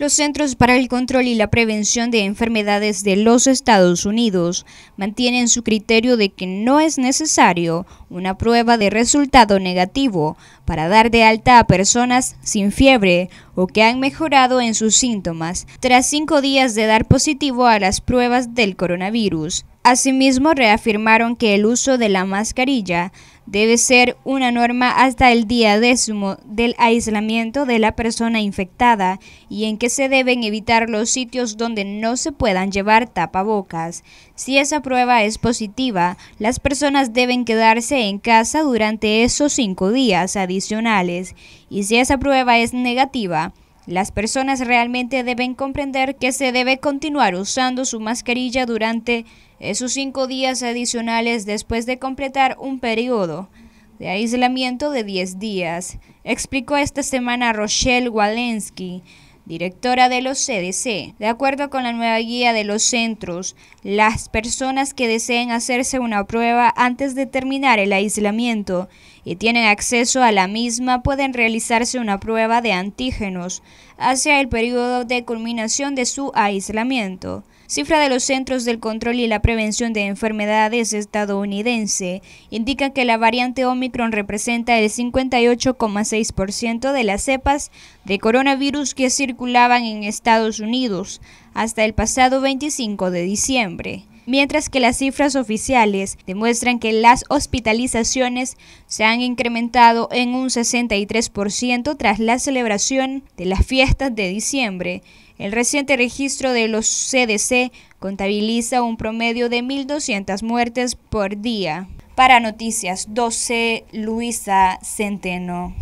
Los Centros para el Control y la Prevención de Enfermedades de los Estados Unidos mantienen su criterio de que no es necesario una prueba de resultado negativo para dar de alta a personas sin fiebre que han mejorado en sus síntomas tras cinco días de dar positivo a las pruebas del coronavirus. Asimismo, reafirmaron que el uso de la mascarilla debe ser una norma hasta el día décimo del aislamiento de la persona infectada y en que se deben evitar los sitios donde no se puedan llevar tapabocas. Si esa prueba es positiva, las personas deben quedarse en casa durante esos cinco días adicionales y si esa prueba es negativa, las personas realmente deben comprender que se debe continuar usando su mascarilla durante esos cinco días adicionales después de completar un periodo de aislamiento de 10 días, explicó esta semana Rochelle Walensky, directora de los CDC. De acuerdo con la nueva guía de los centros, las personas que deseen hacerse una prueba antes de terminar el aislamiento y tienen acceso a la misma pueden realizarse una prueba de antígenos hacia el periodo de culminación de su aislamiento. Cifra de los Centros del Control y la Prevención de Enfermedades estadounidense indica que la variante Omicron representa el 58,6% de las cepas de coronavirus que circulan en Estados Unidos hasta el pasado 25 de diciembre, mientras que las cifras oficiales demuestran que las hospitalizaciones se han incrementado en un 63% tras la celebración de las fiestas de diciembre. El reciente registro de los CDC contabiliza un promedio de 1.200 muertes por día. Para Noticias 12, Luisa Centeno.